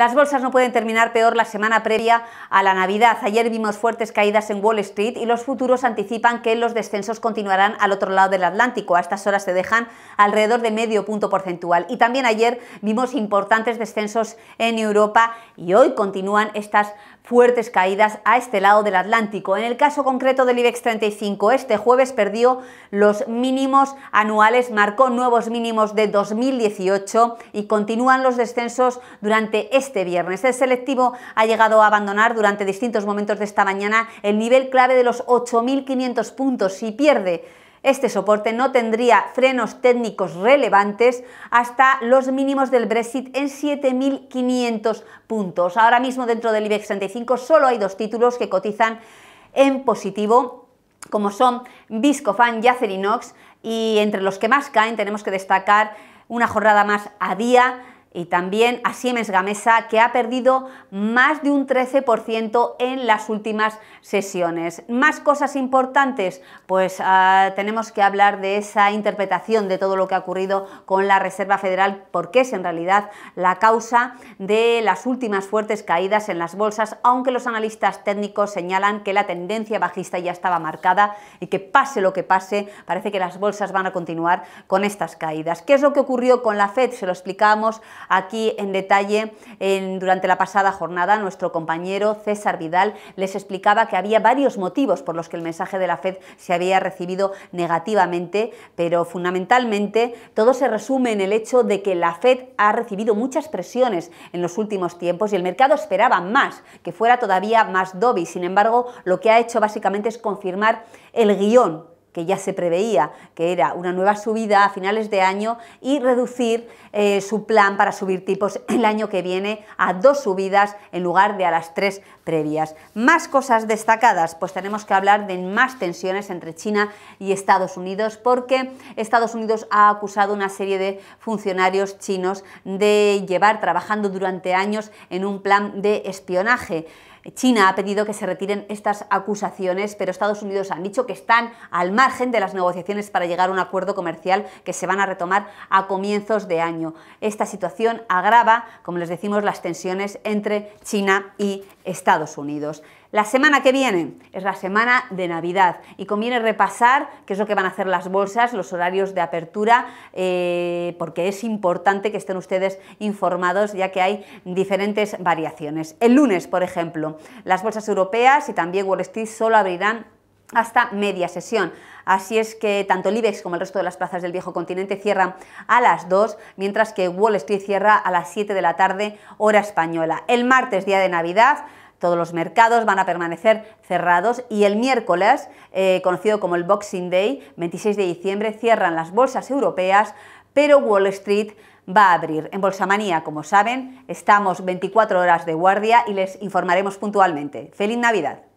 Las bolsas no pueden terminar peor la semana previa a la Navidad. Ayer vimos fuertes caídas en Wall Street y los futuros anticipan que los descensos continuarán al otro lado del Atlántico. A estas horas se dejan alrededor de medio punto porcentual. Y también ayer vimos importantes descensos en Europa y hoy continúan estas fuertes caídas a este lado del Atlántico. En el caso concreto del IBEX 35, este jueves perdió los mínimos anuales, marcó nuevos mínimos de 2018 y continúan los descensos durante este este viernes. El selectivo ha llegado a abandonar durante distintos momentos de esta mañana el nivel clave de los 8.500 puntos Si pierde este soporte no tendría frenos técnicos relevantes hasta los mínimos del Brexit en 7.500 puntos. Ahora mismo dentro del IBEX 35 solo hay dos títulos que cotizan en positivo, como son Viscofan y Acerinox, y entre los que más caen tenemos que destacar una jornada más a día, y también a Siemens Gamesa, que ha perdido más de un 13% en las últimas sesiones. Más cosas importantes, pues ah, tenemos que hablar de esa interpretación de todo lo que ha ocurrido con la Reserva Federal, porque es en realidad la causa de las últimas fuertes caídas en las bolsas, aunque los analistas técnicos señalan que la tendencia bajista ya estaba marcada y que pase lo que pase, parece que las bolsas van a continuar con estas caídas. ¿Qué es lo que ocurrió con la Fed? Se lo explicábamos Aquí en detalle, durante la pasada jornada, nuestro compañero César Vidal les explicaba que había varios motivos por los que el mensaje de la FED se había recibido negativamente, pero fundamentalmente todo se resume en el hecho de que la FED ha recibido muchas presiones en los últimos tiempos y el mercado esperaba más, que fuera todavía más Dobby. Sin embargo, lo que ha hecho básicamente es confirmar el guión que ya se preveía que era una nueva subida a finales de año y reducir eh, su plan para subir tipos el año que viene a dos subidas en lugar de a las tres previas. Más cosas destacadas, pues tenemos que hablar de más tensiones entre China y Estados Unidos porque Estados Unidos ha acusado a una serie de funcionarios chinos de llevar trabajando durante años en un plan de espionaje. China ha pedido que se retiren estas acusaciones, pero Estados Unidos han dicho que están al margen de las negociaciones para llegar a un acuerdo comercial que se van a retomar a comienzos de año. Esta situación agrava, como les decimos, las tensiones entre China y Estados Unidos. La semana que viene es la semana de Navidad y conviene repasar qué es lo que van a hacer las bolsas, los horarios de apertura, eh, porque es importante que estén ustedes informados ya que hay diferentes variaciones. El lunes, por ejemplo, las bolsas europeas y también Wall Street solo abrirán hasta media sesión. Así es que tanto el IBEX como el resto de las plazas del viejo continente cierran a las 2, mientras que Wall Street cierra a las 7 de la tarde, hora española. El martes, día de Navidad, todos los mercados van a permanecer cerrados y el miércoles, eh, conocido como el Boxing Day, 26 de diciembre, cierran las bolsas europeas, pero Wall Street va a abrir. En Bolsamanía, como saben, estamos 24 horas de guardia y les informaremos puntualmente. ¡Feliz Navidad!